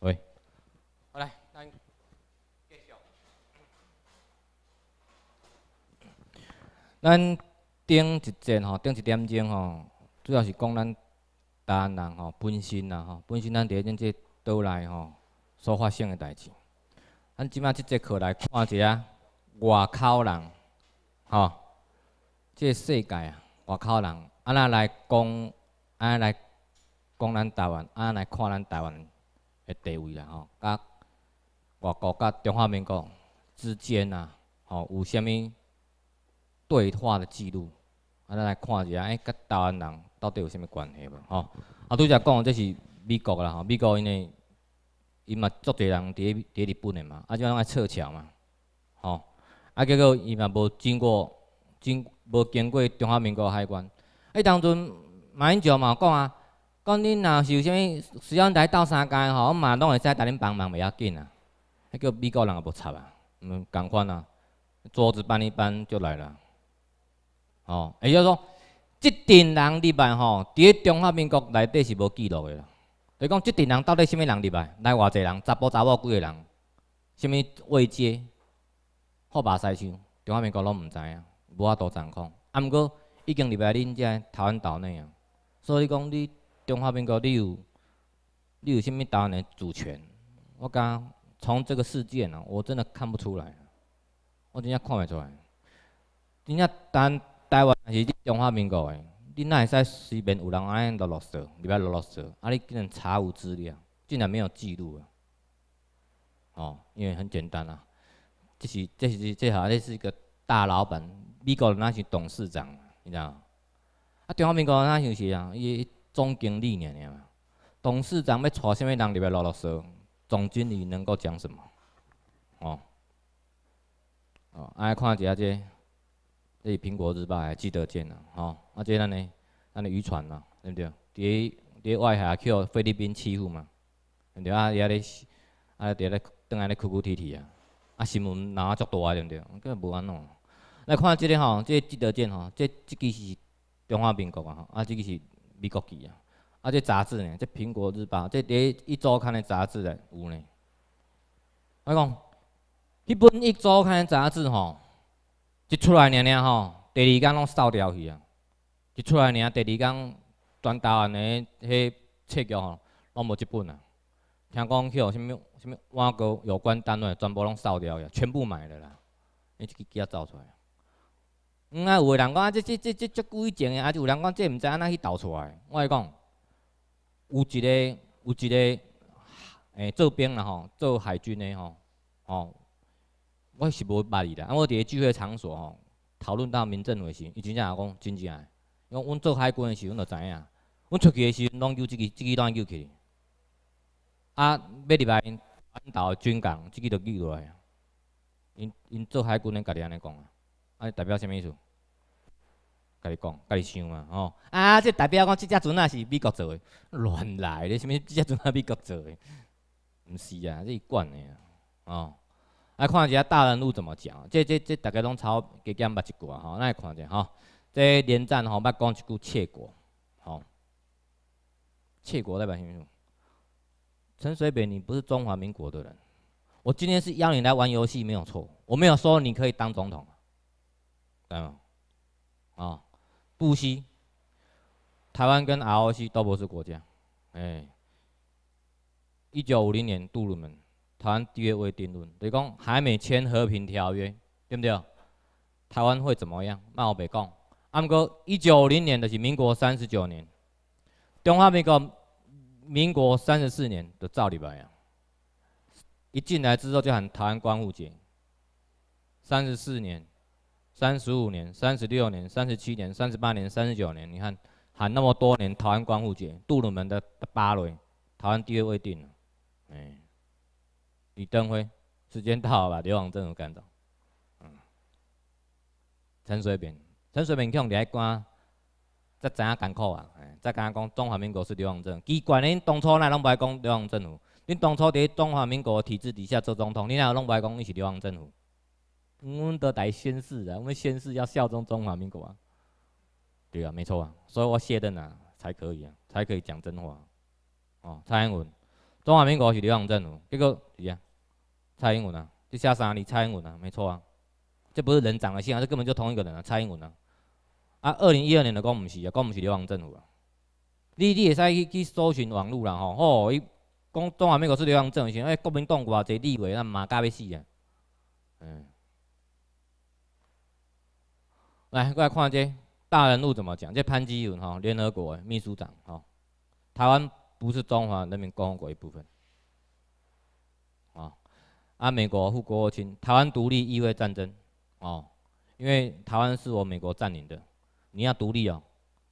喂，好嘞，咱继续。咱顶一节吼，顶一点钟吼，主要是讲咱台湾人吼本身啦吼，本身咱伫咱即岛内吼，所发生诶代志。咱即摆即节课来看一下外口人吼，即世界啊，外口人安怎来讲，安怎来讲咱台湾，安怎来看咱台湾。的地位啦吼，甲外国甲中华民国之间呐，吼有啥物对话的记录，啊，咱来看一下，诶，甲台湾人到底有啥物关系无？吼，啊，拄则讲这是美国啦，吼，美国因为伊嘛，足侪人伫伫日本的嘛，啊，就啷个撤侨嘛，吼，啊，结果伊嘛无经过经无经过中华民国海关，诶，当阵马英九嘛讲啊。讲恁若是有啥物需要来斗相共吼，我嘛拢会使搭恁帮忙，袂要紧啊！迄叫美国人也无插啊，嗯，共款啊，桌子搬一搬就来啦。吼，也就是说，即阵人入来吼，咧中华民国内底是无记录啦。伊讲即阵人到底啥物人入来？来偌济人？查甫查某几个人？啥物位籍？好吧，西乡？中华民国拢毋知影，无法度掌控。啊，毋过已经入来恁遮台湾岛内啊，所以讲你。中华民国，你有你有虾物？台湾的主权，我讲从这个事件啊，我真的看不出来，我真正看不出来。真正，但台湾是中华民国诶，你哪会使随便有人安尼落落手，里边落落手，啊你竟然查无资料，竟然没有记录啊！哦，因为很简单啊，即是即是这好，像是一个大老板，美国人那是董事长，你知道？啊，中华民国那是啊，伊。总经理㖏㖏，董事长要带啥物人入来啰啰嗦，总经理能够讲什么？哦哦，爱看一下即即苹果日报，还记得见呐？吼，啊即个呢，啊个渔船嘛，对不对？伫伫外海去互菲律宾欺负嘛，对不对？啊，遐是啊伫咧，当来伫哭哭啼啼啊！啊新闻闹啊足大对不对？咁无安弄？来看即个吼，即记得见吼，即即支是中华民国啊吼，啊即支是。美国去啊！啊，这杂志呢？这《苹果日报》这第一周刊的杂志呢？有呢。我讲，一本一周刊的杂志吼，一出来尔尔吼，第二天拢扫掉去啊！一出来尔，第二天全台湾的迄册局吼，拢无一本啊！听讲去号什么什么外国有关单位，全部拢扫掉去，全部买了啦！你去几啊造出来？嗯啊，有个人讲啊，这这这这这久以前个，啊就有人讲这毋知安怎去导出来。我来讲，有一个，有一个，诶，做兵啦吼，做海军的吼，吼，我是无捌伊俩。啊，我伫个聚会场所吼，讨论到民政为时，伊真正讲真正。因为阮做海军的时阵就知影，阮出去的时阵拢救即支即支船救起，啊，要入来，反诶军港，即支就救落来。因因做海军的家己安尼讲。啊！代表什么意思？甲你讲，甲你想嘛，吼！啊，即代表讲，即只船仔是美国做的，乱来！的，什物即只船仔美国做的？毋是啊，这是管的啊，吼！啊，看一下大人物怎么讲。即、即、即，大家拢超加减捌一挂吼，咱来看者吼。即连战吼，捌讲一句窃国，吼！窃国代表什么？陈水扁，你不是中华民国的人。我今天是邀你来玩游戏，没有错。我没有说你可以当总统。嗯，哦，不是，台湾跟 ROC 都不是国家。哎，一九五零年杜鲁门台湾地位定论，就是讲还没签和平条约，对不对？台湾会怎么样？那我袂讲。按过，一九五零年的是民国三十九年，中华民国民国三十四年的赵礼白啊，一进来之后就喊台湾光复节，三十四年。三十五年、三十六年、三十七年、三十八年、三十九年，你看喊那么多年，台湾光复节，杜鲁门的芭蕾，台湾地位未定。嗯，李登辉，时间到了，流亡政府干走。嗯，陈水扁，陈水扁肯定在干，再怎啊艰苦啊，再敢讲中华民国是流亡政府。奇怪，恁当初哪拢不爱讲流亡政府？恁当初在中华民国体制底下做总统，恁哪拢不爱讲你是流亡政府？我们都来宣誓的，我们宣誓要效忠中华民国啊！对啊，没错啊，所以我写的呢才可以啊，才可以讲真话。哦，蔡英文，中华民国是流亡政府，结果怎样？蔡英文啊，就下山的蔡英文啊，没错啊，这不是人长的像，这根本就同一个人啊，蔡英文啊！啊，二零一二年的讲不是啊，讲不是流亡政府啊！你你也使去去搜寻网络啦，吼，吼、伊讲中华民国是流亡政府迄哎，国民党挂一个李伟，咱骂甲要死啊！嗯。来过来看这，大人物怎么讲？这潘基文哈，联合国秘书长哈，台湾不是中华人民共和国一部分啊。啊，美国副国务卿，台湾独立意味战争哦，因为台湾是我美国占领的，你要独立哦，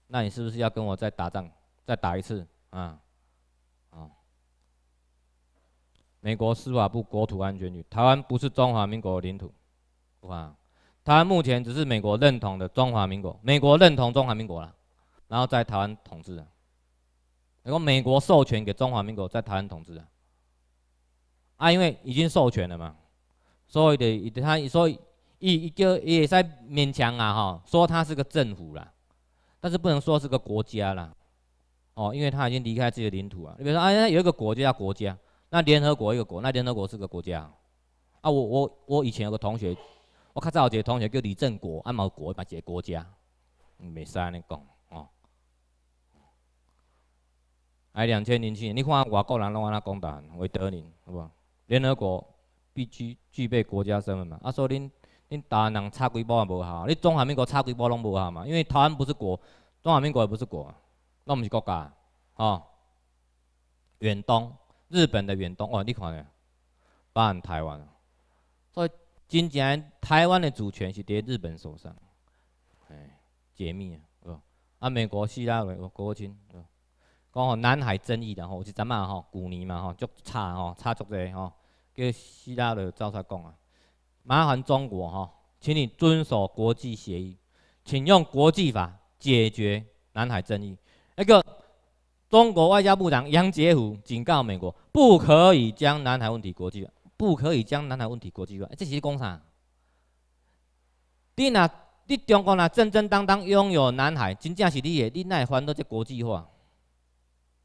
那你是不是要跟我再打仗，再打一次啊？哦，美国司法部国土安全局，台湾不是中华民国领土，哇。湾目前只是美国认同的中华民国，美国认同中华民国了，然后在台湾统治，然后美国授权给中华民国在台湾统治啊，啊，因为已经授权了嘛，所以的，他所以一一个也在勉强啊，哈，说他是个政府啦，但是不能说是个国家啦，哦，因为他已经离开自己的领土啊，你比如说啊，有一个国家叫国家，那联合国一个国，那联合国是个国家，啊，我我我以前有个同学。我较早有一个同学叫李正国，嘛毛国嘛，一个国家，袂使安尼讲哦。哎，两千零七年，你看外国人拢安尼讲台湾？为德林，好无？联合国必须具备国家身份嘛。啊，所以恁恁台湾人差几步也无效，你中华民国差几步拢无效嘛？因为台湾不是国，中华民国也不是国，拢毋是国家，吼。远东，日本的远东，哦，你看咧，包含台湾，所以。真正台湾的主权是伫日本手上，解密啊，啊美国希腊的国哦，讲吼南海争议啦吼，一阵嘛吼，旧年嘛吼，足差吼，差足侪吼，叫希腊的走出来讲啊，麻烦中国吼，请你遵守国际协议，请用国际法解决南海争议。那个中国外交部长杨洁篪警告美国，不可以将南海问题国际化。不可以将南海问题国际化。这是讲啥？你若你中国若正正当当拥有南海，真正是你的，你哪会反对这国际化？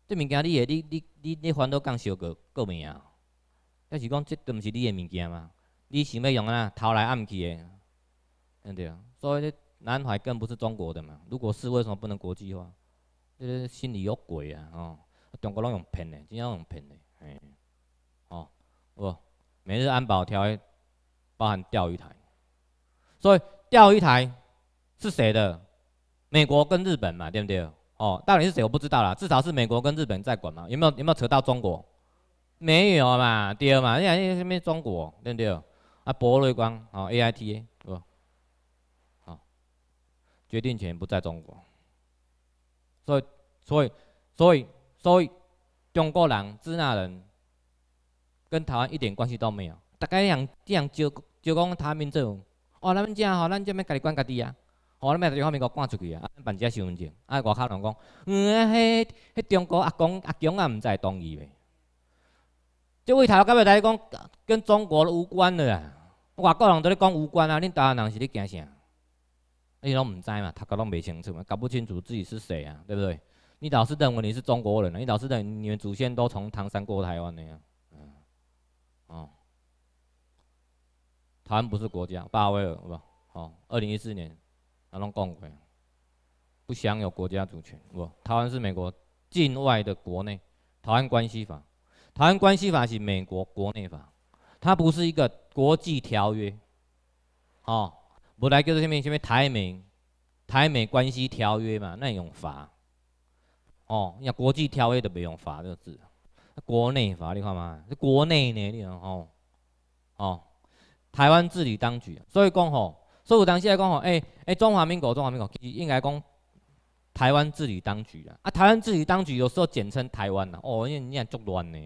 这物件你的，你你你你反对讲涉个，够名啊！还是讲这都毋是你的物件嘛？你想要用啊？偷来暗去的，嗯对。所以南海更不是中国的嘛。如果是，为什么不能国际化？这心里有鬼啊！哦，中国拢用骗的，真正用骗的，嘿，哦，好。每日安保条约包含钓鱼台，所以钓鱼台是谁的？美国跟日本嘛，对不对？哦，到底是谁我不知道啦，至少是美国跟日本在管嘛，有没有有没有扯到中国？没有嘛，对嘛？因为因为没中国，对不对？啊，博瑞光啊，A I T 啊，好，决定权不在中国，所以所以所以所以中国人、支那人。跟台湾一点关系都没有。大家一样，一样照照讲台湾民主。哦，咱们这样吼，咱这边家己管家己啊。哦，咱们直接方面给我赶出去啊。办只身份证，啊，外口人讲，嗯，迄迄中国阿公阿公也毋知同意袂。即位台湾干部在讲跟中国无关的啦，外国人都咧讲无关啊，恁台湾人是伫惊啥？你拢毋知嘛？他个拢袂清楚嘛？搞不清楚自己是谁啊？对不对？你老是认为你是中国人啊？你老是认为你们祖先都从唐山过台湾的呀？哦，台湾不是国家，巴威尔不，吧？哦，二零一四年，他拢讲过，不享有国家主权，不，台湾是美国境外的国内。台湾关系法，台湾关系法是美国国内法，它不是一个国际条约。哦，本来就是下面下面台美，台美关系条约嘛，那用法。哦，要国际条约都不用法这个字。国内法你看嘛，是国内呢，你讲吼，哦，台湾治理当局，所以讲吼，所以有当时来讲吼，哎哎，中华民国，中华民国，其实应该讲台湾治理当局啦。啊，台湾治理当局有时候简称台湾啦。哦，你念足乱呢。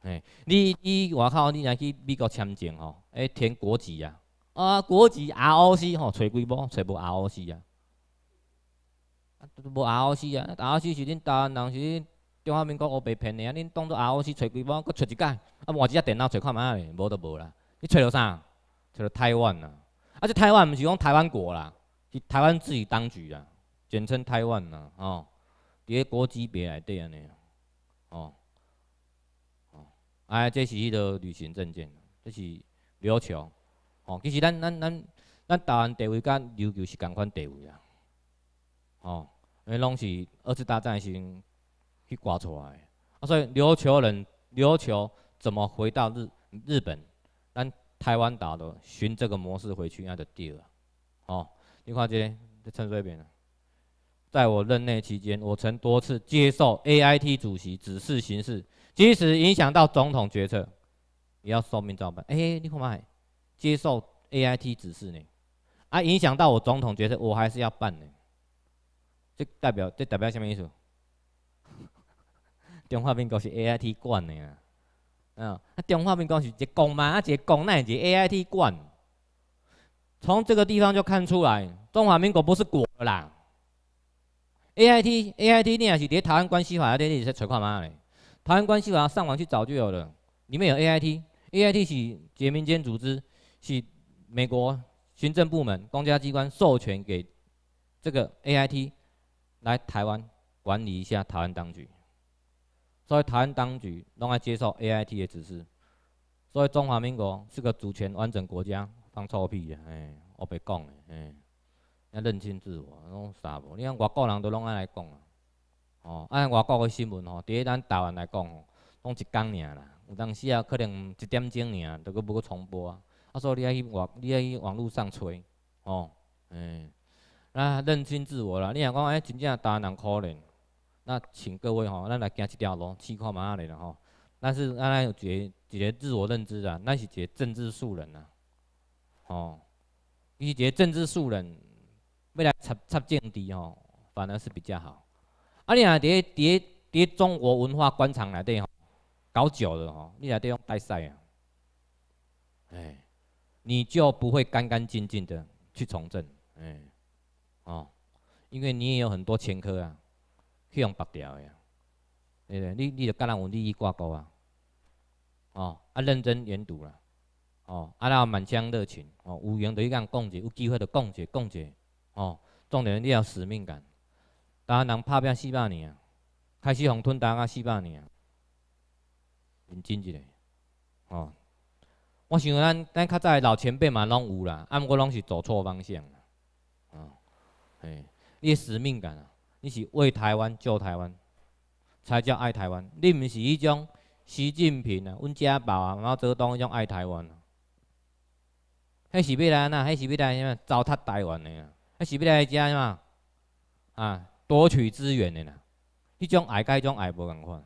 哎，你你外口，你若去美国签证吼，哎，填国籍啊，啊，国籍 R O C 吼，揣几本，揣无 R O C 啊，都无 R O C 啊，R O C 是恁台湾人是恁。中华民国乌被骗的啊！恁当做俄乌斯找几网，搁找一届啊，换一只电脑找看下哩，无都无啦。你找着啥？找着台湾啊，啊，即台湾毋是讲台湾国啦，是台湾自己当局啦，简称台湾啦，吼。伫咧国际别内底安尼，哦。啊，这是迄个旅行证件，这是琉球。吼，其实咱咱咱咱台湾地位甲琉球是共款地位啊。吼，因为拢是二次大战时。去刮出来，啊！所以琉球人，琉球怎么回到日日本？但台湾岛的循这个模式回去，那就对了。哦，你看这陈水扁，在我任内期间，我曾多次接受 AIT 主席指示行事，即使影响到总统决策，也要受命照办。哎，你看嘛，接受 AIT 指示呢，啊，影响到我总统决策，我还是要办呢。这代表这代表什么意思。中华民国是 A I T 管的啊，啊，中华民国是一个公嘛，啊，一个公那个 A I T 管。从这个地方就看出来，中华民国不是国人。A I T，A I T 你也是在台湾关系法啊，这在找看嘛嘞。台湾关系法上网去找就有了，里面有 A I T，A I T 是些民间组织，是美国行政部门、公家机关授权给这个 A I T 来台湾管理一下台湾当局。所以台湾当局拢爱接受 AIT 的指示，所以中华民国是个主权完整国家，放臭屁，的，哎，我白讲，的，哎，要认清自我，拢啥无？你看外国人都拢爱来讲，哦，按外国的新闻吼，对咱台湾来讲，拢一讲尔啦，有阵时啊可能一点钟尔，都阁要阁重播，啊，所以你去外，你去网络上吹，哦，哎，啊，认清自我啦，你讲哎真正台湾人可怜。那请各位吼，咱来行一条路，去看嘛阿哩的吼。但是咱有个一个自我认知啊，那是个政治素人啊，哦，伊个政治素人未来插插政治吼，反而是比较好。啊，你啊，第伫第中国文化官场内底吼，搞久了吼，你才得用大赛啊，哎，你就不会干干净净的去从政，哎，哦，因为你也有很多前科啊。去用白掉的，对不对？你你著跟人有利益挂钩啊，哦，啊认真研读啦，哦，啊然后满腔热情，哦，有缘著去人讲者，有机会著讲者，讲者哦，重点你要使命感。大家人拍拼四百年啊，开始互吞蛋啊四百年啊，认真一下，哦。我想咱咱较早老前辈嘛拢有啦，啊，毋过拢是走错方向啦，嗯，哎，你使命感啊。你是为台湾救台湾，才叫爱台湾。你毋是迄种习近平啊、阮家宝啊、毛泽东迄种爱台湾，迄是欲来怎？迄是欲来什么？糟蹋台湾的啊？迄是欲来遮什么啊？夺取资源的啦。迄种爱甲迄种爱，无共款。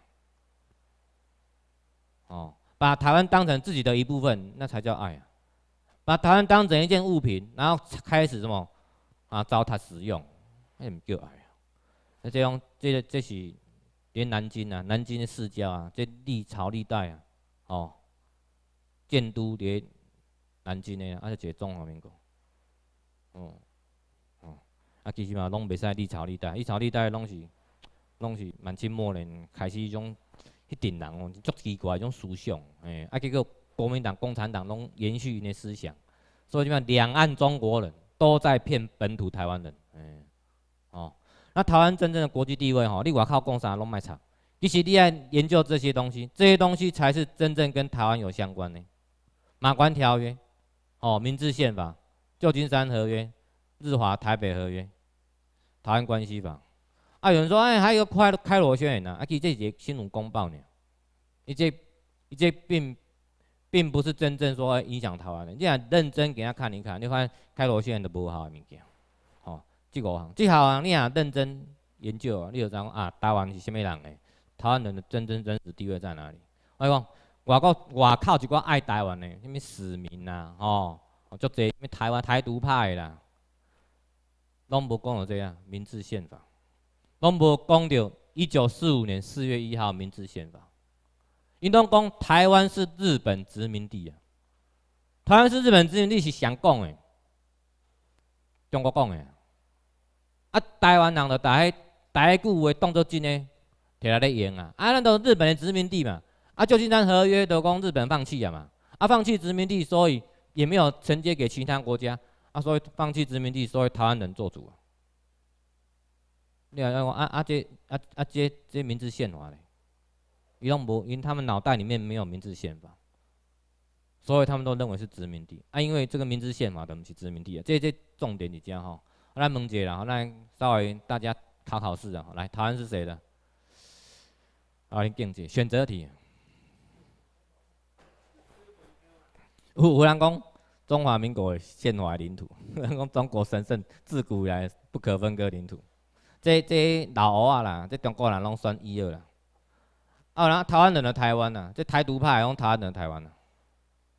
哦，把台湾当成自己的一部分，那才叫爱。把台湾当成一件物品，然后开始什么啊？糟蹋使用，迄毋叫爱。即这样，这这是连南京啊，南京的世家啊，这历朝历代啊，哦，建都连南京的，啊，且个中华民国，哦，哦，啊，其实嘛，拢袂使历朝历代，历朝历代拢是，拢是满清末年开始一种，一阵人哦，足奇怪一种思想，哎，啊，结果国民党、共产党拢延续因的思想，所以嘛，两岸中国人都在骗本土台湾人，哎，哦。那台湾真正的国际地位，吼，你瓦靠工厂拢卖惨，其实你爱研究这些东西，这些东西才是真正跟台湾有相关的。马关条约，哦，明治宪法，旧金山合约，日华台北合约，台湾关系法，啊，有人说哎，还有个开开罗宣言啊，啊，其实这些新闻公报呢，你这你这并并不是真正说影响台湾的，你认真给他看一看，你发现开罗宣言都不好物件。这五行，这行你若认真研究，你就知讲啊，台湾是甚么人诶？台湾人真真真实地位在哪里？我讲外国外靠一寡爱台湾诶，甚物市民啦，吼，足侪，甚物台湾台独派啦，拢无讲到这样。《明治宪法》，拢无讲到一九四五年四月一号《明治宪法》，因当讲台湾是日本殖民地啊。台湾是日本殖民地是谁讲诶？中国讲诶？啊，台湾人就台台固的动作真呢，拿来咧用啊！啊，那都日本的殖民地嘛，啊，旧金山合约都讲日本放弃啊嘛，啊，放弃殖民地，所以也没有承接给其他国家，啊，所以放弃殖民地，所以台湾人做主。你要要讲啊啊这啊啊这这《明治宪法》嘞，伊拢无，因为他们脑袋里面没有《明治宪法》，所以他们都认为是殖民地啊，因为这个《明治宪法》等于殖民地啊，这这重点你加吼。咱问一下，然咱稍微大家考考试啊，来台湾是谁的？啊，你记住选择题。有有人讲中华民国的法划领土，讲中国神圣自古以来不可分割领土。这这老啊啦，这中国人拢选一二啦。啊，然后台湾人于台湾啦，这台独派讲台湾人于台湾啦。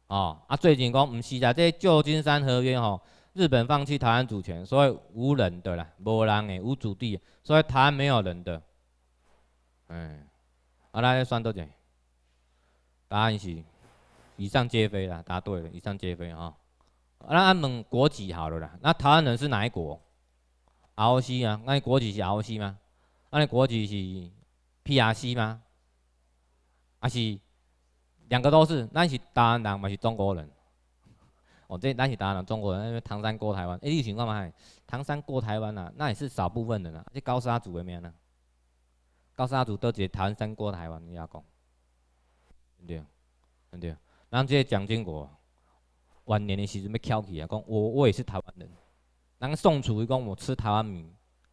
哦，啊最近讲唔是啦，这旧金山合约吼。日本放弃台湾主权，所以无人的啦，无人诶，无主地，所以台湾没有人的。哎，好，来算多点。答案是以上皆非啦，答对了，以上皆非啊。那按问国籍好了啦，那台湾人是哪一国？o c 啊？那你国籍是 ROC 吗？那你国籍是 P.R.C 吗？还是两个都是？那是台湾人还是中国人？哦，这些难起答案了，中国人因为唐山过台湾，A D 情况嘛？唐山过台湾呐，那也是少部分人呐，就高山族没有呢？高山族都是唐山过台湾，你也讲，对不对？对不对？然后这些蒋经国晚年的时候要翘起啊，讲我我也是台湾人，然后宋楚瑜讲我吃台湾米，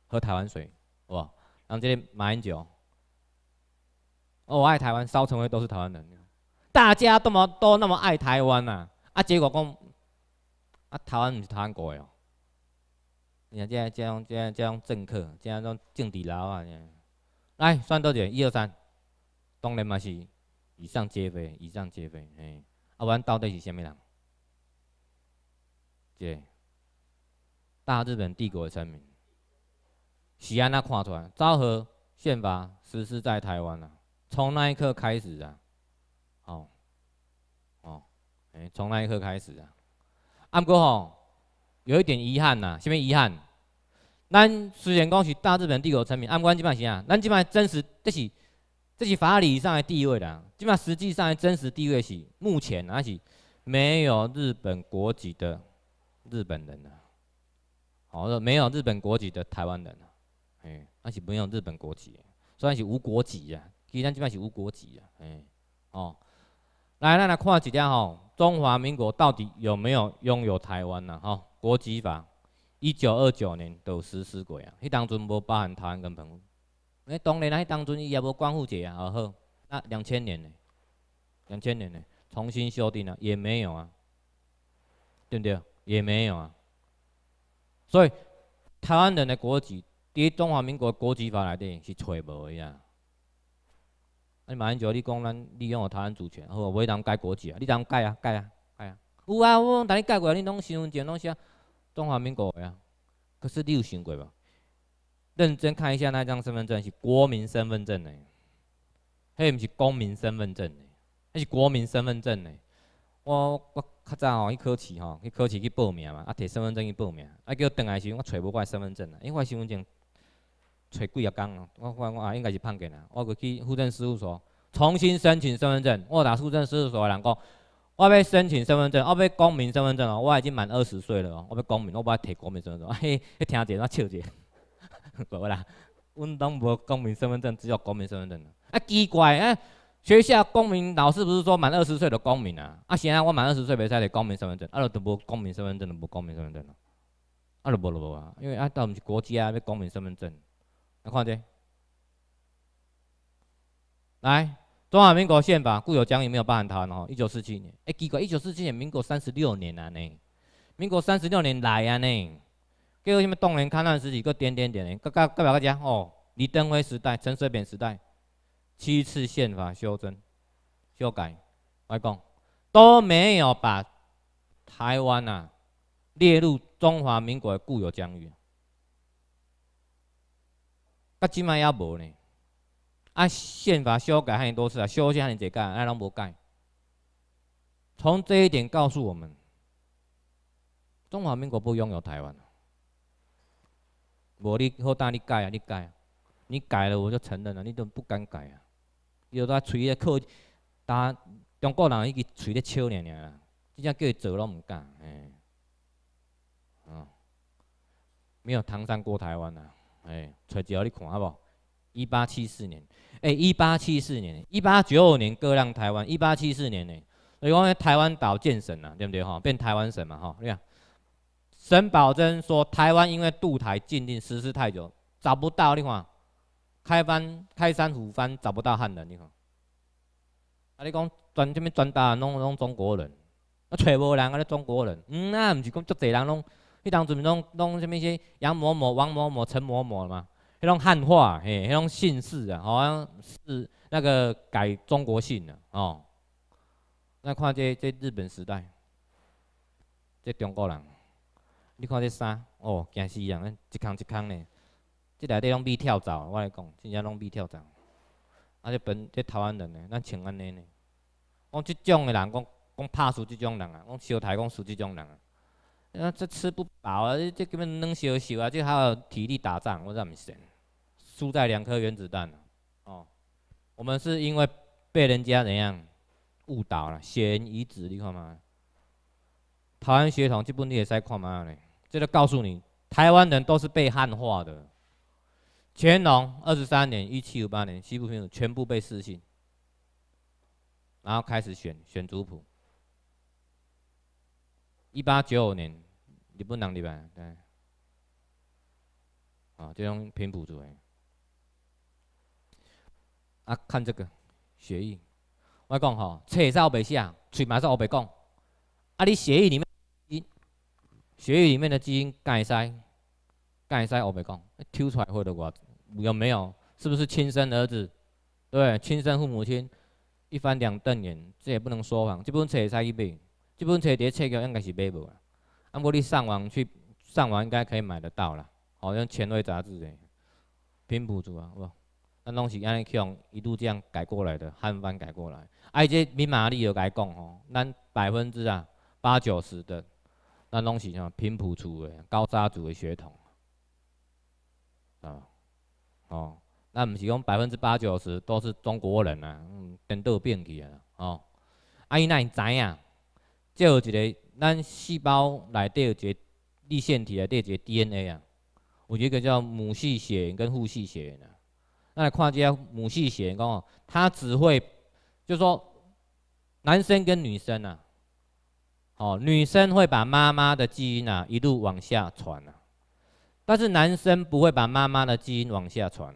喝台湾水，好不好？然后这些马英九，哦，我爱台湾，烧成为都是台湾人，大家都么都那么爱台湾呐，啊，结果讲。啊！台湾毋是台湾国的哦。你看，这样这样这样这样政客，这样种政治佬啊！来，算多钱？一二三。当然嘛是，以上皆非，以上皆非。嘿，啊，我们到底是虾米人？这，大日本帝国的臣民。是安那看出来？昭和宪法实施在台湾了，从那一刻开始啊！哦，哦，哎，从那一刻开始啊！毋过吼，有一点遗憾呐，什么遗憾？咱虽然讲是大日本帝国臣民，啊，毋基即摆是啊，咱即摆真实这是这是法理上的地位啦。即摆实际上的真实地位是目前还是没有日本国籍的日本人呐，好，没有日本国籍的台湾人呐，哎，还是没有日本国籍，虽然是无国籍啊，其实咱即摆是无国籍啊，哎，哦，来，咱来看一下吼。中华民国到底有没有拥有台湾呢？哈，国籍法一九二九年都实施过呀，迄当中无包含台湾跟澎湖，那当然，啦，迄当中伊也无光复这啊，好好。那两千年呢？两千年呢？重新修订了，也没有啊，对不对？也没有啊。所以台湾人的国籍，对中华民国国籍法内底是无的呀。啊！马英九，你讲咱利用台湾主权，好，袂当改国籍啊？你当改啊？改啊？改啊？有啊！我讲，你改过啊？你拢身份证拢写中华民国的，可是你有想过无？认真看一下那张身份证，是国民身份证的，迄毋是公民身份证的，迄是国民身份证的。我我较早吼去考试吼，去考试去报名嘛，啊，摕身份证去报名，啊，叫回来时我揣无乖身份证啦，因为身份证。找几阿工哦，我我我应该是判件啦。我去户政事务所重新申请身份证。我打户政事务所的人讲，我要申请身份证，我要公民身份证哦。我已经满二十岁了哦，我要公民，我要提公民身份证。嘿，去听者，阿笑者，无啦，阮拢无公民身份证，只有公民身份证。啊奇怪，啊！学校公民老师不是说满二十岁的公民啊？啊，显然我满二十岁没使得公民身份证，啊，著无公民身份证，无公民身份证。啊，著无咯无咯，因为啊倒唔是国家要公民身份证。来看这，来中华民国宪法固有疆域没有包含台湾哦，一九四七年，哎，奇怪，一九四七年民国三十六年啊，呢，民国三十六年来啊，呢，叫什么？动年抗战时期，搁点点点，搁各搁别个讲哦，李登辉时代、陈水扁时代，七次宪法修正、修改，来讲都没有把台湾啊列入中华民国固有疆域。啊，即摆也无呢，啊！宪法修改迄件多次啊，修改迄件侪改，哎，拢无改。从这一点告诉我们，中华民国不拥有台湾。无你好但你改啊，你改，啊，你改了我就承认啊，你都不敢改啊。要呾吹个口，打中国人已经吹咧笑，尔呾，真正叫伊做拢毋敢，哎，哦，没有唐山过台湾啊。哎，揣一料你看好不？一八七四年，哎，一八七四年，一八九五年割让台湾，一八七四年呢，所以讲台湾岛建省啊，对不对哈？变台湾省嘛哈？你看，沈葆桢说台湾因为渡台禁令实施太久，找不到你看，开翻开山虎翻找不到汉人你看，啊你讲专什么专打拢拢中国人，啊揣无人，啊咧中国人，嗯啊，毋是讲足济人拢。迄当阵拢拢弄什迄些杨某某、王某某、陈某某嘛，迄种汉化，嘿，迄种姓氏啊，好像是那个改中国姓的哦。咱看这这日本时代，这中国人，你看这衫，哦，惊死人，一空一空的，这内底拢密跳蚤，我来讲，真正拢密跳蚤。啊，这本这台湾人呢，咱穿安尼呢，讲即种的人，讲讲拍死即种人啊，讲烧台，讲死即种人啊。那这吃不饱啊，这根本能休息啊，就有体力打仗，我怎么行？输在两颗原子弹了。哦，我们是因为被人家怎样误导了，选遗植，你看吗？台湾血统这本你也在看嘛呢，这就告诉你，台湾人都是被汉化的。乾隆二十三年（一七五八年），西部民族全部被私信，然后开始选选族谱。一八九五年，日本人对吧？对，啊，这种平埔族的。啊，看这个协议，我讲吼，册煞乌白讲，嘴嘛是乌白讲。啊，你协议里面，协议里面的基因改噻，改噻乌白讲，抽出来或者我有没有？是不是亲生儿子？对，亲生父母亲，一翻两瞪眼，这也不能说谎，这不能扯实一辈。基本册碟册叫应该是买无啦，啊！无你上网去上网应该可以买得到啦。好像权威杂志的，拼不出啊，无，那拢是安尼去用一路这样改过来的，汉番改过来。啊！伊这密码里甲伊讲吼，咱百分之啊八九十的，那拢是像拼不出的高砂族的血统，啊，哦，那毋是讲百分之八九十都是中国人啊，嗯，颠倒变去啊，吼。啊！伊那会知影，有一个，咱细胞内底一个粒线体啊，内底一个 DNA 啊，有一个叫母系血缘跟父系血缘啊。那看一下母系血缘刚好，它只会，就说男生跟女生啊，哦，女生会把妈妈的基因啊一路往下传啊，但是男生不会把妈妈的基因往下传。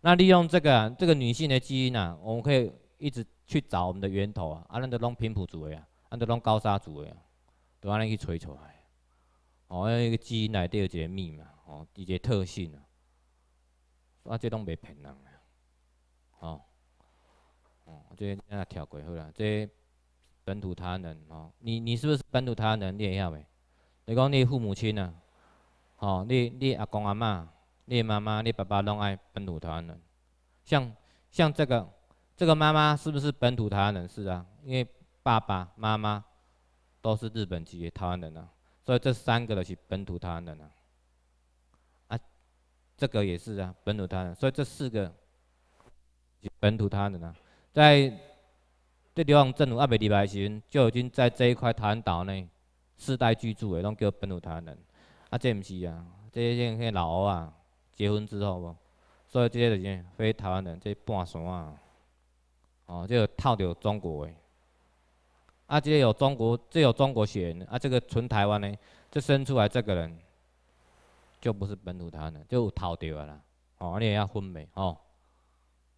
那利用这个这个女性的基因啊，我们可以一直去找我们的源头啊，阿那德隆平谱组的啊。安都拢高砂族诶，都安尼去吹出来，吼，迄个基因内底有一个密码，吼，一个特性啊，啊，这拢袂骗人诶，吼，哦，这咱也跳过好啦，这本土他人，吼，你你是不是本土他人？你会晓袂？你讲你父母亲啊，吼，你你阿公阿妈，你妈妈、你爸爸拢爱本土他人，像像这个这个妈妈是不是本土他人是啊？因为爸爸妈妈都是日本籍的台湾人啊，所以这三个的是本土台湾人啊。啊，这个也是啊，本土台湾，所以这四个是本土台湾人啊，在这地方，正如阿美李白就已经在这一块台湾岛内世代居住的，拢叫本土台湾人。啊，这不是啊，这些这些老阿啊结婚之后无，所以这些就是非台湾人，这半山啊，哦，就套着中国嘅。啊，这有中国，这有中国血缘啊，这个纯台湾呢，这生出来这个人，就不是本土台的，就逃掉了啦。吼，你也要分美吼。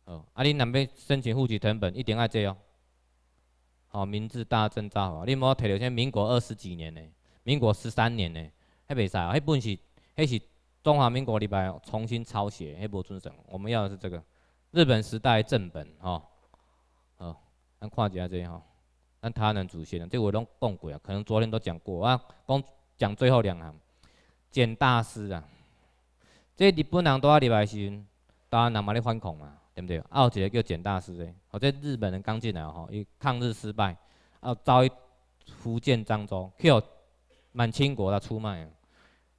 哦，啊，你若边申请户籍成本，一定要这哦。哦，名字大正字号，你莫提到先，民国二十几年呢，民国十三年呢，还袂使哦。迄本是，迄是中华民国礼拜重新抄写，迄无准省，我们要的是这个，日本时代正本吼。哦，咱看一下这吼。那他能祖先呢？这我拢讲鬼啊！可能昨天都讲过啊，讲讲最后两行，简大师啊，这日本人到礼拜一，台湾人嘛咧反恐嘛，对不对？啊，二个叫简大师的，好这日本人刚进来吼，抗日失败，啊遭福建漳州去满清国的出卖，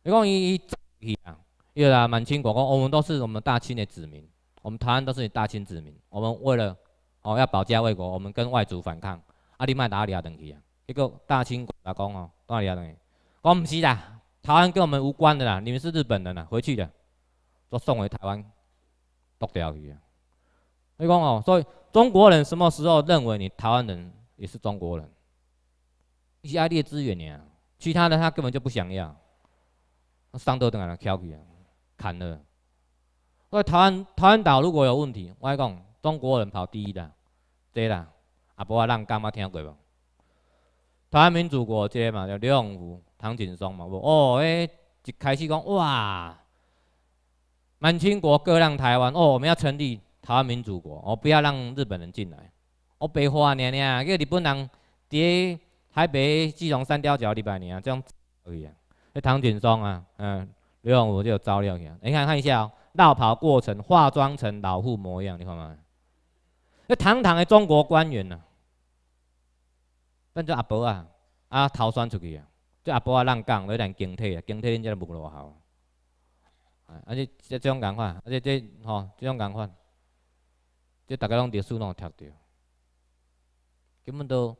你讲伊伊啊，伊为啦满清国讲我们都是我们大清的子民，我们台湾都是你大清子民，我们为了哦要保家卫国，我们跟外族反抗。啊，你莫达阿里亚去啊！结果大清国来讲哦，阿里转去，讲毋是啦，台湾跟我们无关的啦，你们是日本人啦，回去的，就送回台湾剁掉去啊！你讲哦，所以中国人什么时候认为你台湾人也是中国人？一些列资源呢，其他的他根本就不想要，上伤都等下敲去，砍了。所以台湾台湾岛如果有问题，我讲中国人跑第一的，对啦。阿无阿人感觉听过无？台湾民主国即个嘛，叫刘永福、唐景崧嘛。无哦，迄一开始讲哇，满清国割让台湾，哦，我们要成立台湾民主国，哦，不要让日本人进来。哦，北伐年年，个日本人在台北鸡笼山吊桥礼拜年啊，这样子去啊。迄唐景崧啊，嗯，刘永福就招了去啊。你看看一下，绕跑过程，化妆成老妇模样，你看嘛。堂堂的中国官员呐，变做阿伯啊，啊逃选出去啊！即阿伯啊，浪讲，我呾警惕啊，警惕恁只无落好。啊！啊，而且即种讲法，而且即吼，即种讲法，即大家拢读书拢读着，根本都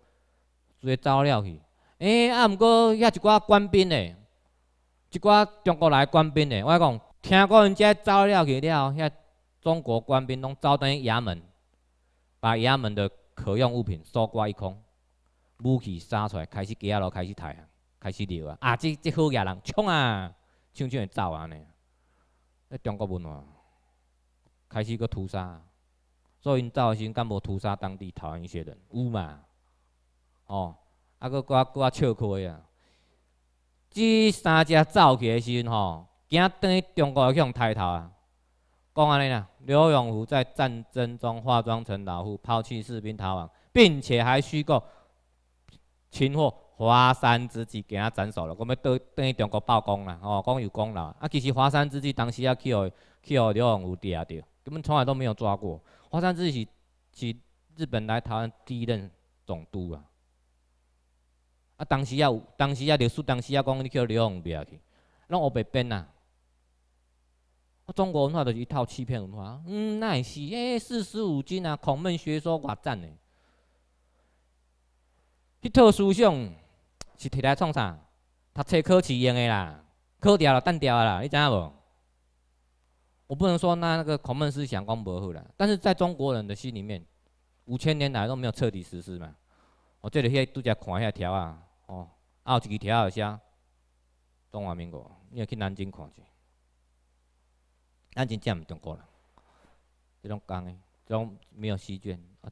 随走了去。哎，啊，毋过遐一寡官兵咧，一寡中国来官兵咧，我讲，听讲因遮走了去了，遐中国官兵拢走到衙门。把衙们的可用物品搜刮一空，武器杀出来，开始街路，开始杀啊，开始掠啊，啊这这好亚人冲啊，冲冲会走安尼，啊中国文喏，开始搁屠杀，所以因走的时敢无屠杀当地台湾一些人，有嘛，哦，啊搁搁啊笑开啊，这三只走起的时阵吼，惊转去中国去用抬头啊。公安尼啦！刘永福在战争中化妆成老虎，抛弃士兵逃亡，并且还虚构擒获华山之计，给他斩首了。我们要对对中国报功啦！哦，讲有功劳。啊，其实华山之计当时也去互去互刘永福抓着，根本从来都没有抓过。华山之计是是日本来台湾第一任总督啊！啊，当时要当时要历史，当时要讲你去刘永福去，那我被编啦！中国文化就是一套欺骗文化，嗯，那也是。哎，四书五经啊，孔孟学说，我赞嘞。这套思想是摕来创啥？读册考试用的啦，考掉了，弹掉啦，你知影无？我不能说那那个孔孟思想光薄厚了，但是在中国人的心里面，五千年来都没有彻底实施嘛。我这里现在都看一下条啊，哦，还有一条有写，中华民国，你要去南京看去。咱真正毋中国人，这种讲诶，这种没有试卷，啊，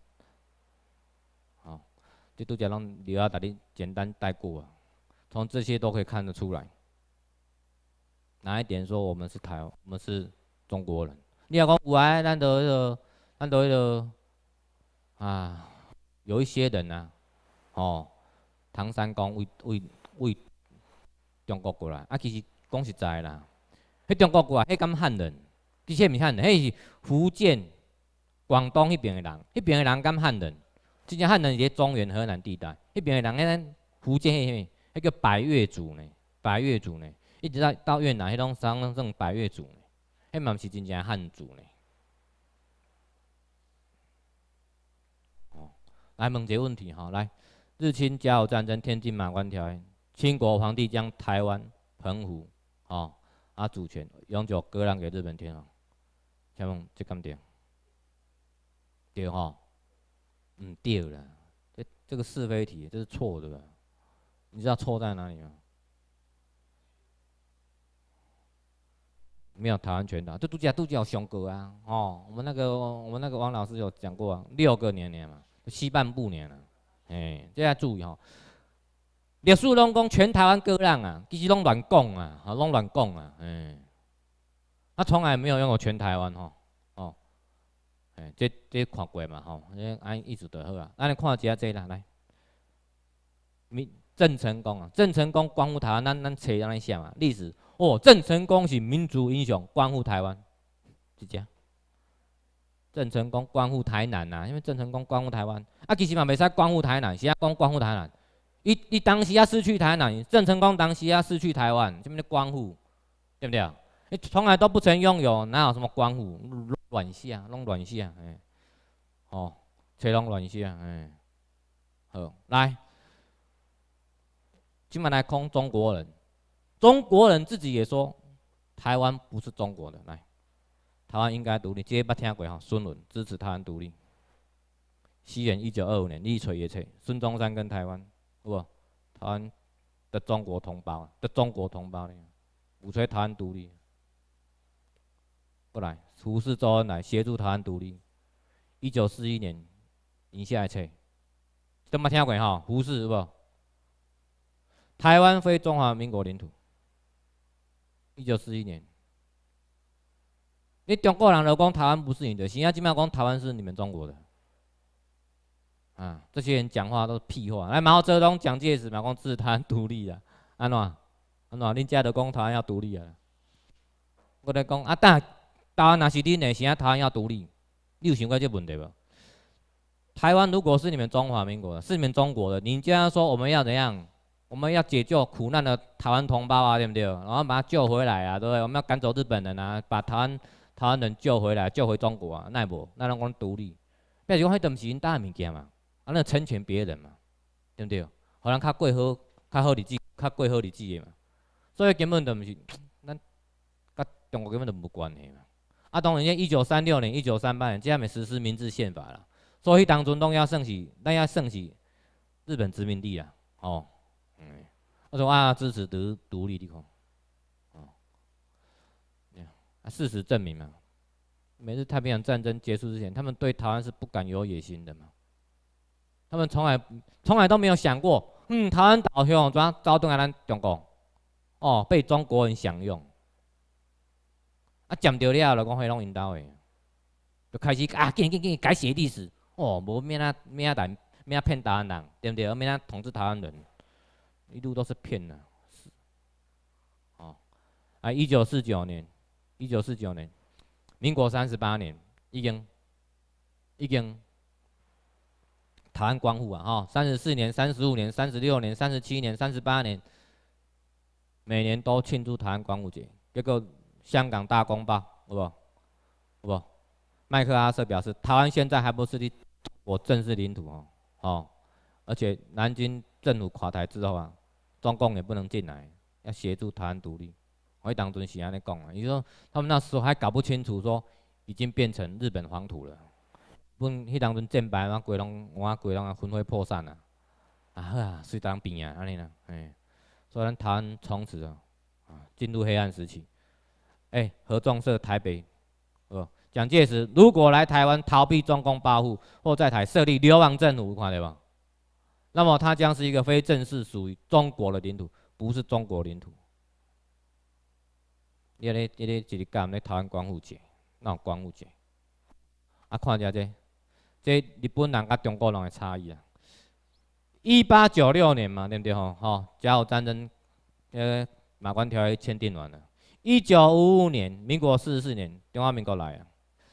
哦，即拄则拢聊下，带你简单带过啊。从这些都可以看得出来，哪一点说我们是台，我们是中国人？你要讲有哎，咱都都，咱都都，啊，有一些人啊，哦，唐山讲为为为中国过来，啊，其实讲实在啦，迄中国过来，迄干汉人。真正闽汉人，迄是福建、广东那边的人，那边的人敢汉人。真正汉人伫咧中原河南地带，那边的人，迄种福建迄个，迄叫白越族呢，白越族呢，一直到到越南迄种什种白越族呢，迄嘛是真正汉族呢。哦，来问一个问题哈，来，日清甲午战争、天津马关条约，清国皇帝将台湾、澎湖，哦，啊主权永久割让给日本天皇。请问这讲对？对吼，嗯，对了。这这个是非题，这是错的。你知道错在哪里吗？没有台湾全岛，这都叫都叫双国啊。哦，我们那个我们那个王老师有讲过，啊，六个年年嘛，西半部年了。哎，这要注意哈，历树龙公全台湾各人啊，其实拢乱讲啊，哈，拢乱讲啊，哎。啊，从来没有用过全台湾吼，哦，哎，这这看过嘛吼，安，意思就好啊。那你看一下这啦，来，明郑成功啊，郑成功关乎台湾，咱咱找咱写嘛，历史哦，郑成功是民族英雄，关乎台湾，直接。郑成功关乎台南呐，因为郑成功关乎台湾，啊，其实嘛袂使关乎台南，是啊，光关乎台南，伊伊当时要失去台南，郑成功当时要失去台湾，么叫关乎，对不对啊？你从来都不曾拥有，哪有什么光复？软系啊，弄软系啊，哎，哦，侪拢软系啊，哎，好，来，今晚来空中国人，中国人自己也说，台湾不是中国的，来，台湾应该独立，这八听过吼？孙文支持台湾独立，西元一九二五年，立锤也个孙中山跟台湾，不？台湾的中国同胞，的中国同胞呢，鼓吹台湾独立。不来，胡适、周恩来协助台湾独立。一九四一年，以下一切都冇听过哈。胡适是不？台湾非中华民国领土。一九四一年，你中国人都讲台湾不是你的，现在本上讲台湾是你们中国的啊？这些人讲话都是屁话。来，毛泽东、蒋介石嘛，讲支持台湾独立啦，安怎安怎？恁家都讲台湾要独立啊？我在讲啊，但台湾那是你，那是咱台湾要独立。你有想过这问题无？台湾如果是你们中华民国，是你们中国的，这样说我们要怎样？我们要解救苦难的台湾同胞啊，对不对？然后把他救回来啊，对不对？我们要赶走日本人啊，把台湾台湾人救回来，救回中国啊，那也无，那咱讲独立。别如讲迄阵是因带物件嘛，啊，那成全别人嘛，对不对？互人较过好，较好日子，较过好日子嘛。所以根本就毋是咱甲中国根本就无关系嘛。啊，当然，像一九三六年、一九三八年，这样咪实施《明治宪法》了，所以，当中东亚盛起，东亚盛起日本殖民地啦，哦，嗯，我说啊，支持独独立的空，哦，啊，事实证明嘛，美日太平洋战争结束之前，他们对台湾是不敢有野心的嘛，他们从来从来都没有想过，嗯，台湾岛用专高端来咱中国，哦，被中国人享用。啊，占着了就讲回拢引导的，就开始啊，紧紧紧改写历史，哦，无明啊，明啊台，咩啊骗台湾人，对不对？明仔啊统治台湾人，一路都是骗的，哦，啊，一九四九年，一九四九年，民国三十八年，已经，已经，台湾光复啊，哈，三十四年、三十五年、三十六年、三十七年、三十八年，每年都庆祝台湾光复节，结果。香港大公报不不，麦克阿瑟表示，台湾现在还不是你我正式领土哦哦，而且南京政府垮台之后啊，中共也不能进来，要协助台湾独立。我当阵是安尼讲啊，你说他们那时候还搞不清楚，说已经变成日本黄土了。不，迄当阵战败，我鬼拢我鬼拢魂飞魄散了。啊哈，是当兵啊安尼啦，哎，所以台湾从此啊进入黑暗时期。哎，合纵社台北，哦，蒋介石如果来台湾逃避中共保护，或在台设立流亡政府，看到无？那么它将是一个非正式属于中国的领土，不是中国领土。因个因一个什么咧？台湾光复节，闹光复节。啊，看一下这，这日本人甲中国人的差异啊。一八九六年嘛，对不对吼？吼甲午战争，呃，马关条约签订完了。一九五五年，民国四十四年，中华民国来啊。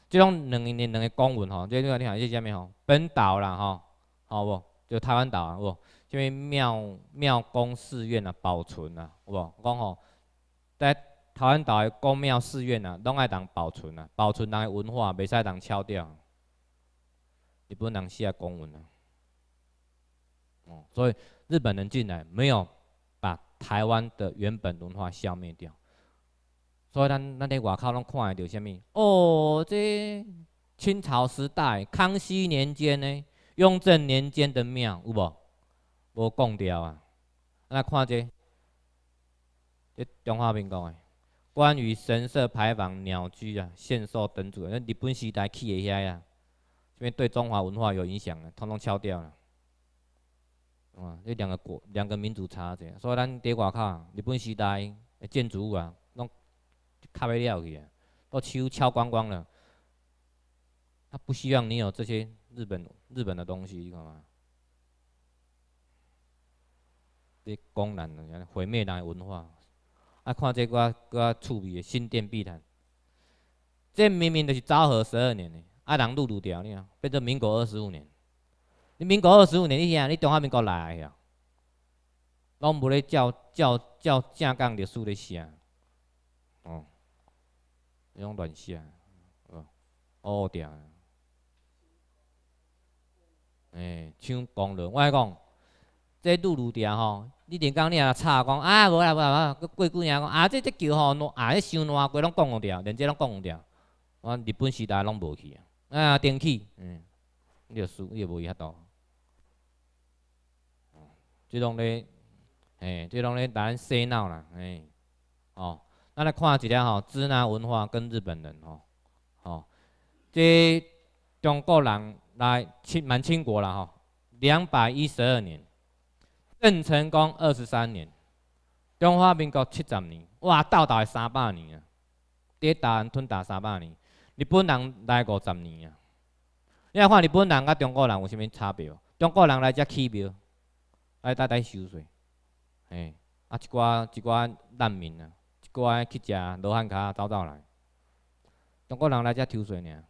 这种两年两个公文吼，这你看这下是物吼？本岛啦吼，好不？就台湾岛，啊，不？这边庙庙宫寺院啊，保存啊，好不？讲吼，在台湾岛的宫庙寺院啊，拢爱当保存啊，保存人的文化，袂使当敲掉。日本人写公文啊，哦，所以日本人进来没有把台湾的原本文化消灭掉。所以咱咱伫外口拢看会着啥物？哦，这清朝时代、康熙年间呢、雍正年间的庙有无？无讲掉啊！咱看这这中华民国的关于神社牌坊鸟居啊、献索等住，日本时代起个遐啊，因为对中华文化有影响啊，统统敲掉了。哇，这两个国两个民族差着，所以咱伫外口日本时代的建筑物啊。卡啡了去，都全部敲光光了。他不希望你有这些日本日本的东西，你看这公然人，毁灭人文化。啊，看这寡较趣味的新店币坛，这明明就是昭和十二年的，啊，人入住掉，你看，变成民国二十五年。你民国二十五年，你听，你中华民国来啊，拢无咧照照照正港历史咧写，哦。迄种乱写哦乌定诶像功率我甲讲这拄拄定吼汝连讲汝也吵讲啊无啦无啦无啦过几年讲啊这即球吼拢啊迄伤热过拢讲互定连这拢讲互定阮日本时代拢无去啊啊电器嗯汝着输汝着无伊遐道即拢咧吓即拢咧等于洗脑啦吓哦咱来看一下吼，支那文化跟日本人吼，吼，即中国人来侵满清国了吼，两百一十二年，郑成功二十三年，中华民国七十年，哇，到达是三百年啊，台湾吞打三百年，日本人来五十年啊。你来看日本人甲中国人有啥物差别？中国人来遮起庙，来遮呾收税，嘿，啊一寡一寡难民啊。过去食罗汉卡走走来，中国人来遮抽水呢，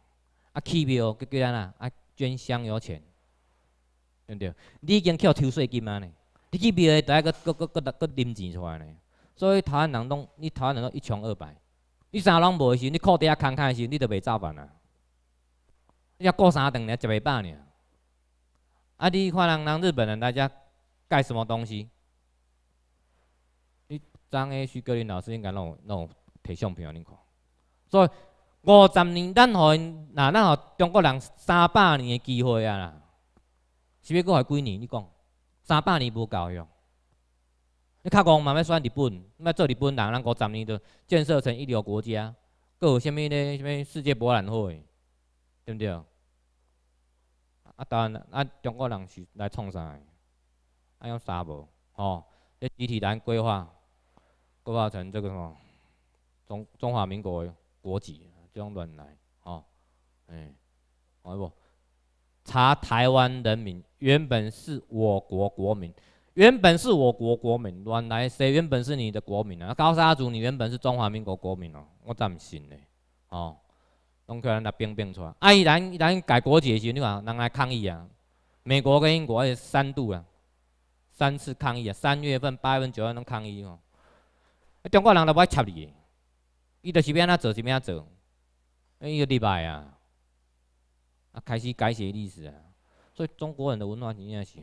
啊去庙叫叫哪啊捐香油钱，对不对？你已经靠抽税金啊呢，你去庙大个搁搁搁搁拎钱出来呢，所以台湾人拢，你台湾人拢一穷二白，你啥拢无时，你靠底下慷慨时，你都袂早饭啊。你啊过三顿呢，食袂饱呢。啊你看人人日本人来遮盖什么东西？张 A 徐国林老师应该拢拢摕相片互恁看，所以五十年咱互因，那咱互中国人三百年的机会啊！啦，是欲过几年？你讲三百年无够用。你较戆嘛欲选日本，欲做日本人？咱五十年就建设成一流国家，搁有啥物咧？啥物世界博览会，对毋对？啊，但啊中国人是来创啥？啊样啥无？吼，集体人规划。画成这个什么中中华民国国籍，这样乱来，哦，哎，哦不？查台湾人民原本是我国国民，原本是我国国民，乱来谁原本是你的国民啊？高沙族，你原本是中华民国国民哦，我咋不信呢？哦，龙克兰来变变出来。啊，哎，咱咱改国籍的时候，你看人来抗议啊？美国跟英国也三度啊，三次抗议啊，三月份、八月份、九月份抗议哦。啊！中国人不爱插你，伊就是要安怎做，就安怎做。哎哟，礼拜啊，啊开始改写历史啊！所以中国人的文化真正是，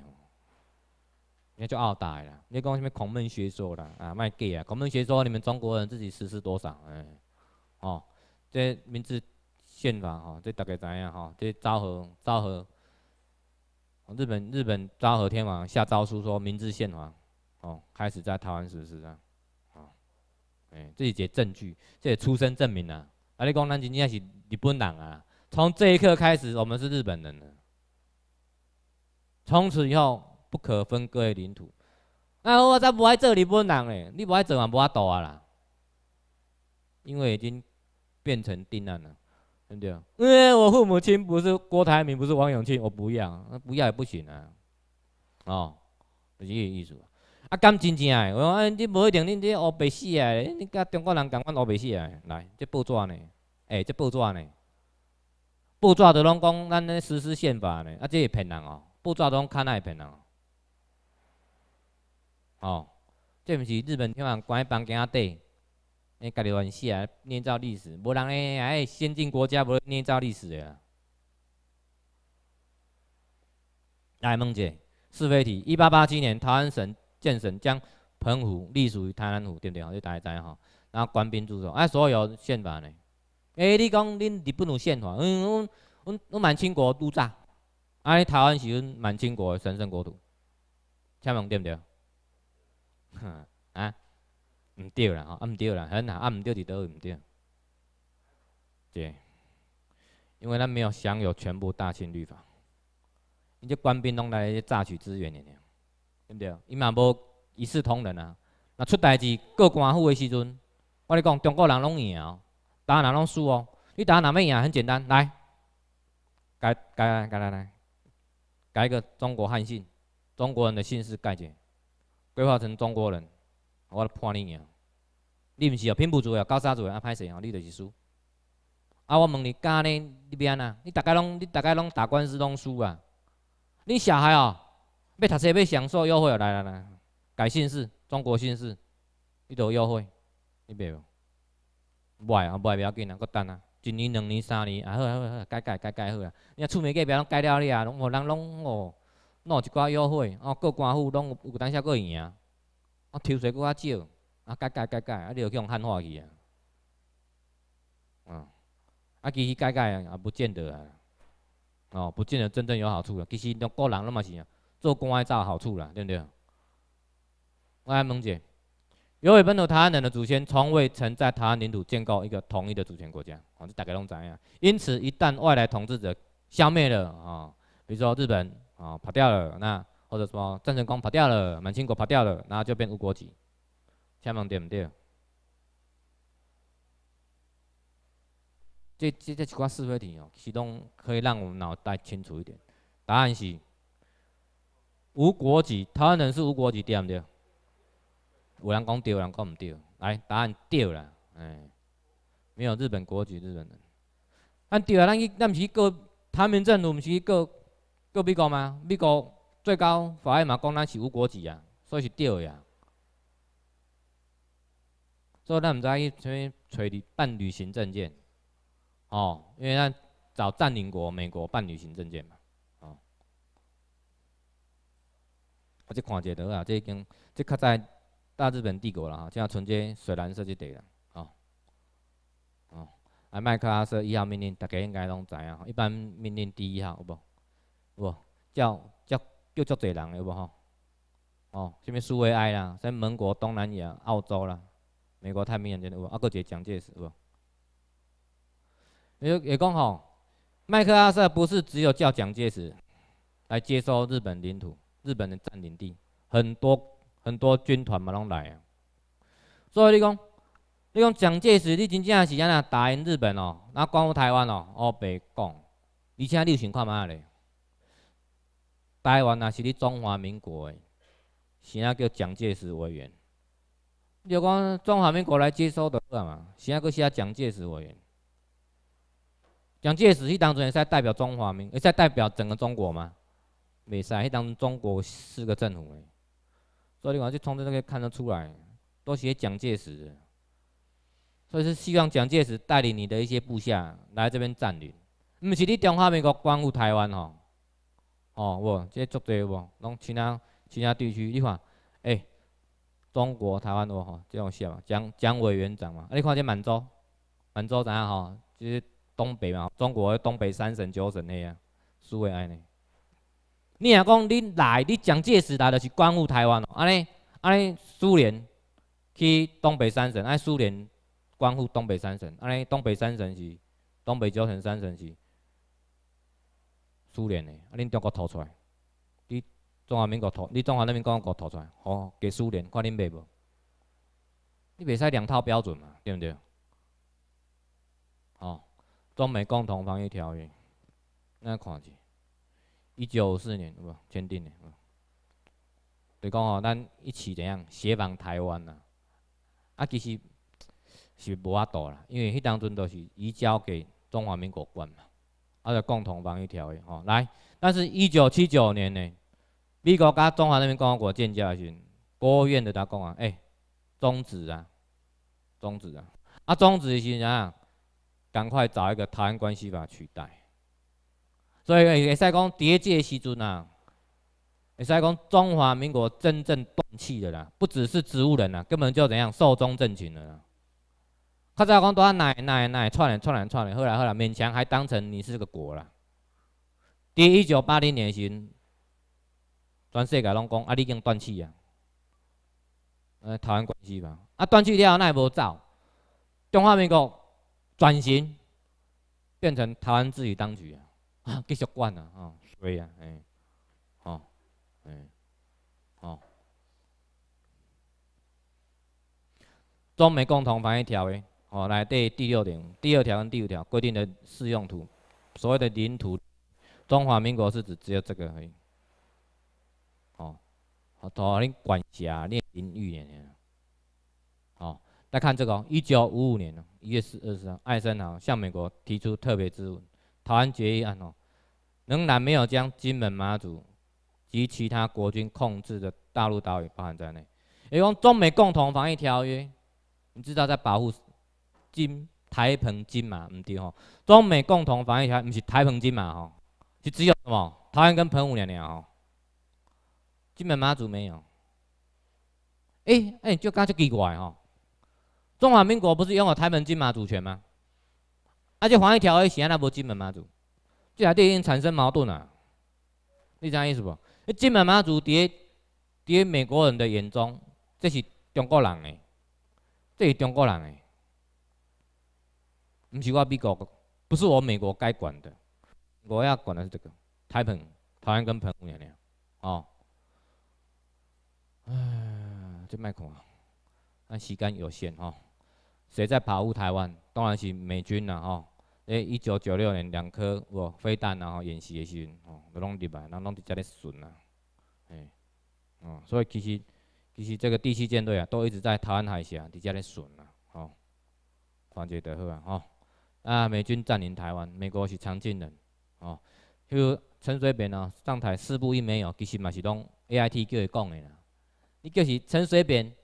也叫傲大啦。你讲什么孔孟学说啦？啊，卖假啊！孔孟学说，你们中国人自己实施多少？哎，哦，这明治宪法哦，这大家知影吼，这昭和昭和，日本日本昭和天皇下诏书说，明治宪法哦，开始在台湾实施啊！这一节证据，这出生证明啊，啊，你讲咱真正是日本人啊，从这一刻开始，我们是日本人了，从此以后不可分割的领土。那我再不爱做日本人嘞，你不爱做，不爱倒啊啦，因为已经变成定案了，对不对？因为我父母亲不是郭台铭，不是王永庆，我不要，那不要也不行啊，哦，这有意思。啊，敢真正诶！我讲啊，你无一定恁个乌白死啊！恁甲中国人同款乌白死啊！来，这报纸呢？诶，这报纸呢？报纸都拢讲咱咧实施宪法呢，啊，这是骗人哦！报纸拢讲看会骗人哦？哦，这毋是日本，迄望关房间底，恁家己乱写，捏造历史，无人诶，哎，先进国家无捏造历史诶。来，孟姐，是非题，一八八七年，台湾省。建省将澎湖隶属于台南府，对不对？哦，你大概知吼。然后官兵驻守，啊，所有宪法呢？诶，你讲恁日本有宪法，嗯，阮阮满清国督炸，哎，台湾是阮满清国的神圣国土，请问对不对？啊，唔对啦吼，啊唔对啦，很好，啊唔对伫倒唔对？对，因为咱没有享有全部大清律法，人家官兵拢来榨取资源，的呢。对不对？伊嘛无一视同仁啊！那出代志告官府的时阵，我咧讲中国人拢赢哦，打哪拢输哦。你打哪要赢？很简单，来，改来改来来，改一个中国汉姓，中国人的姓氏一下，规划成中国人，我判你赢。你毋是哦，拼不住哦，搞三组啊，歹势哦，你就是输。啊，我问你，家呢你变呐？你大概拢你大概拢打官司拢输啊？你小海哦？要读册要享受优惠，来来来，改姓氏，中国姓氏，伊都优惠，你袂无？袂啊袂不要紧啊，搁等啊，一年、两年、三年，啊好好好改改改改好啊。你若厝名计不拢改了你啊，拢互人拢哦弄一寡优惠，哦各官府拢有，等下搁赢，啊，抽税搁较少，啊改改改改，啊你去向汉化去啊，啊，啊其实改改啊不见得啊，哦不见得真正有好处啊，其实两个人拢嘛是啊。做公爱有好处啦，对不对？哎，萌姐，由于本土台湾人的祖先从未曾在台湾领土建构一个统一的主权国家，哦，就大概拢知样。因此，一旦外来统治者消灭了，哦，比如说日本，哦，跑掉了，那或者说战争功跑掉了，满清国跑掉了，然后就变无国籍，请问对不对？这这这几块是非题哦，其中可以让我们脑袋清楚一点，答案是。无国籍，台湾人是无国籍对不对？有人讲对，有人讲唔对，来，答案对啦，哎，没有，日本国籍，日本人，咱对啊，咱去咱毋是去告台湾政府，毋是去告告美国吗？美国最高法院嘛，讲咱是无国籍啊，所以是对呀，所以咱唔知去寻寻办旅行证件，哦，因为咱找占领国美国办旅行证件嘛。啊！即看者得啊！即已经即较在大日本帝国啦，即像春节，水蓝色即地啦，哦哦。啊，麦克阿瑟一号命令，大家应该拢知啊。一般命令第一号有无？有无？叫叫叫足侪人有无吼？哦，啥物苏维埃啦，啥盟国东南亚、澳洲啦，美国太明显有无？啊，搁者蒋介石有无？也也讲吼，麦克阿瑟不是只有叫蒋介石来接收日本领土。日本的占领地，很多很多军团嘛拢来啊，所以你讲，你讲蒋介石，你真正是安那打赢日本哦，那光台湾哦，哦白讲，而且你想看嘛嘞，台湾呐是你中华民国的，是那叫蒋介石委员，就讲中华民国来接收的嘛，是那搁是那蒋介石委员，蒋介石去当中也是代表中华民，也是代表整个中国吗？未使，迄当中国四个政府诶，所以讲，从这个看得出来，都是蒋介石，所以是希望蒋介石带领你的一些部下来这边占领，毋是你中华民国光顾台湾吼，吼无，这绝对无，拢其他其他地区。你看，诶，中国台湾哦吼，这种写嘛，蒋蒋委员长嘛。啊，你看这满洲，满洲怎样吼，即东北嘛，中国诶东北三省九省那啊，苏维埃呢？你若讲你来，你蒋介石来就是关乎台湾咯。安尼，安尼，苏联去东北三省，安苏联关乎东北三省。安尼，东北三省是东北九省三省是苏联的，啊，恁中国吐出来，你中华民国吐，你中华人民共和国吐出来，吼，给苏联看恁卖无？你袂使两套标准嘛，对毋对？吼，中美共同防御条约，咱看下。一九五四年，唔，签订的，就讲吼，咱一起怎样协防台湾呐？啊，其实是无啊大啦，因为迄当阵都是移交给中华民国管嘛，啊，共同防御条约吼。来，但是一九七九年呢，美国跟中华人民共和国建交时，国务院就他讲啊，哎，终止啊，终止啊，啊，终止是怎啊？赶快找一个台湾关系法取代。所以，会使讲叠阶时阵啊，会使讲中华民国真正断气的啦，不只是植物人啦，根本就怎样寿终正寝了。较早讲多奶奶奶奶串来串来串来，后来后来勉强还当成你是个国啦。伫一九八零年时，全世界拢讲啊，你已经断气啊，呃，台湾关系吧。啊，断气了那奈无走，中华民国转型变成台湾自己当局。啊，继续管呐，啊，所以啊，哎，哦，哎，哦，《中美共同防御条约》哦，来对第六点、第二条跟第五条规定的适用图，所谓的领土，中华民国是指只有这个而已，哦，好，托恁管辖、列领域嘅，哦，来看这个，一九五五年一月十二日，艾森豪向美国提出特别咨文。《台湾决议案》哦，仍然没有将金门、马祖及其他国军控制的大陆岛屿包含在内。因为中美共同防御条约，你知道在保护金、台澎、金马，唔对吼？中美共同防御条约不是台澎金马吼，是只有什么？台湾跟澎湖两两吼，金门、马祖没有。哎哎，就感觉奇怪吼。中华民国不是拥有台湾、金马主权吗？那就黄一条的是那部金门妈祖？这还对因产生矛盾了，你知意思不？金门妈祖在在美国人的眼中，这是中国人诶，这是中国人诶，不是我美国，不是我美国该管的，我要管的是这个台湾，台湾跟澎湖一样，哦。哎，这卖空啊，俺时间有限哦。谁在保护台湾？当然是美军啦，哦。哎，一九九六年两颗哦，飞弹然后演习的时候，哦，拢入来，然后拢伫遮咧损啊，哎，哦，所以其实其实这个第七舰队啊，都一直在台湾海峡伫遮咧损啊，哦，团结得好啊，吼，啊，美军占领台湾，美国是强军人，哦，就陈水扁啊上台四不一没有，其实嘛是拢 A I T 叫伊讲的啦，你叫是陈水扁，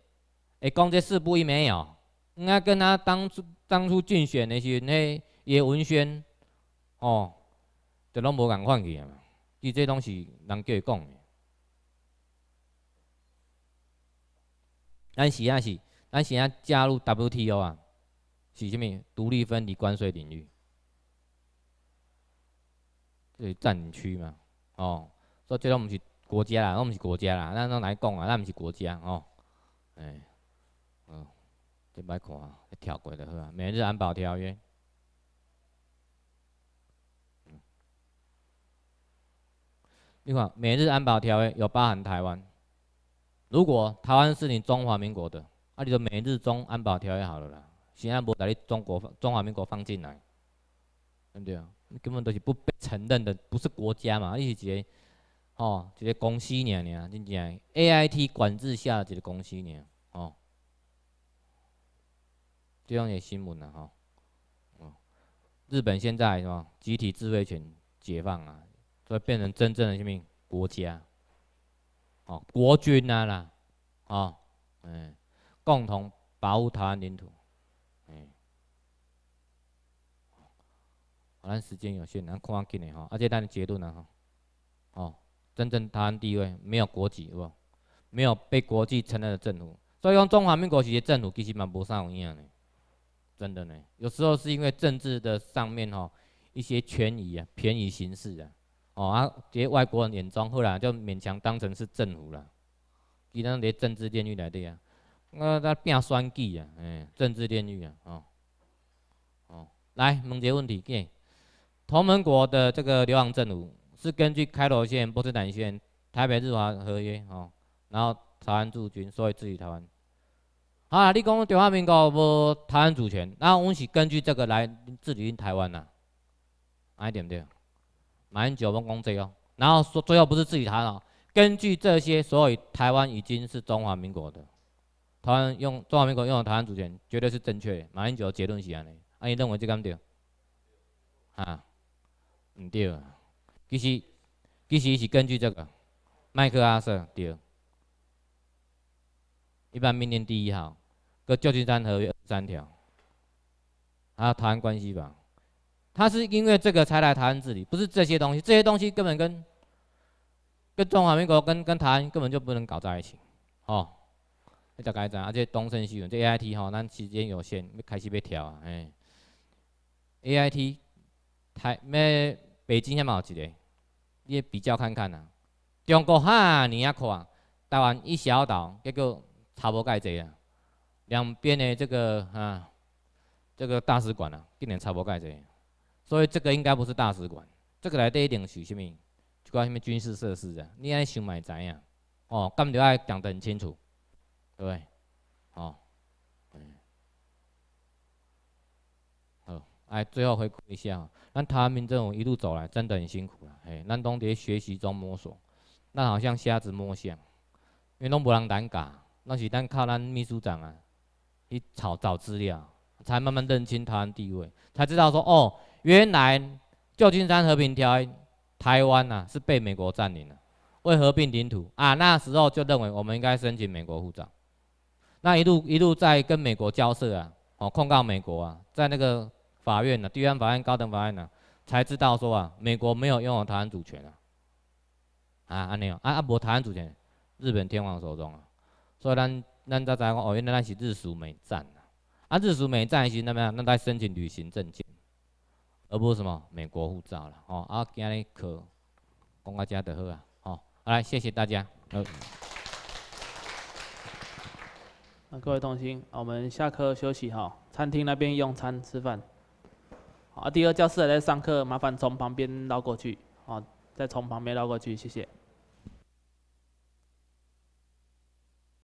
会讲这四不一没有，应该跟他当初当初竞选的时候，那伊的文宣，哦，就拢无共款去啊！伊这拢是人叫伊讲的。咱是啊是，咱现在加入 WTO 啊，是啥物？独立分离关税领域，这是战区嘛，哦，所以这拢毋是国家啦，拢毋是国家啦，咱拢来讲啊，咱毋是国家哦，哎，嗯，就歹看，跳过就好，《啊。美日安保条约》。你看《美日安保条约有包含台湾。如果台湾是你中华民国的，那你就美日中安保条约好了啦。现在坡把你中国、中华民国放进来，对不对啊？你根本都是不被承认的，不是国家嘛，而是一个哦，一个公司尔尔啊，真正 A I T 管制下的一个公司尔，哦。这样嘅新闻啊，哦，日本现在是吧，集体自卫权解放啊。会变成真正的什么国家？哦，国军啊啦，哦，嗯，共同保护台湾领土。哎，好，那时间有限，咱看紧今日哈，而且他的结论啊，哦，真正台湾地位没有国籍，是不？没有被国际承认的政府。所以讲，中华民国时期政府，其实蛮无啥有影的。真的呢，有时候是因为政治的上面哦，一些权宜啊、便宜形式啊。哦啊，这些外国人眼中后来就勉强当成是政府了，其他这些政治监狱来的啊，那他变酸计啊，哎，政治监狱啊，哦，哦，来，问这个问题，给，同盟国的这个流亡政府是根据开罗宪、波茨坦宪、台北日华合约哦，然后台湾驻军，所以治理台湾。好你讲中华民国无台湾主权，那我们是根据这个来治理台湾呐，对不对？马英九帮公这个，然后说最后不是自己谈哦。根据这些，所以台湾已经是中华民国的。台湾用中华民国用台湾主权，绝对是正确的。马英九结论是安尼，啊，你认为这甘对？啊，唔对。其实，其实是根据这个，麦克阿瑟对。一般命令第一号，个旧金山合约三条，还有台湾关系法。他是因为这个才来台湾治理，不是这些东西。这些东西根本跟跟中华民国、跟跟台湾根本就不能搞在一起。好，你再改一而且东升西润，这 A I T 吼，咱时间有限，开始要调啊。哎，A I T 台咩？北京遐嘛有一个，你比较看看呐。中国哈你啊看，台湾一小岛，结果差不盖这样。两边的这个啊，这个大使馆啊，今年差不盖这。所以这个应该不是大使馆，这个来底一定是什么？就讲什么军事设施的。你爱想咪知呀？哦，干嘛要讲得很清楚，对，哦，嗯，好，哎，最后回顾一下那台湾民政府一路走来真的很辛苦了。哎，那东蝶学习中摸索，那好像瞎子摸象，因为拢冇人胆敢，那是咱靠咱秘书长啊，一找找资料，才慢慢认清台湾地位，才知道说哦。原来旧金山和平条约，台湾呐是被美国占领了，为合并领土啊，那时候就认为我们应该申请美国护照。那一路一路在跟美国交涉啊，哦控告美国啊，在那个法院啊，地方法院、高等法院啊，才知道说啊，美国没有拥有台湾主权啊。啊阿内阿阿伯台湾主权日本天皇手中啊，所以咱咱在在讲哦，原来那是日属美占啊，啊日属美占还是怎么样？那在申请旅行证件。而不是什么美国护照了，哦。啊！今日课讲到这就好啊，好，来谢谢大家。那各位同学，我们下课休息哈，餐厅那边用餐吃饭。啊，第二教室还在上课，麻烦从旁边绕过去，啊，再从旁边绕过去，谢谢。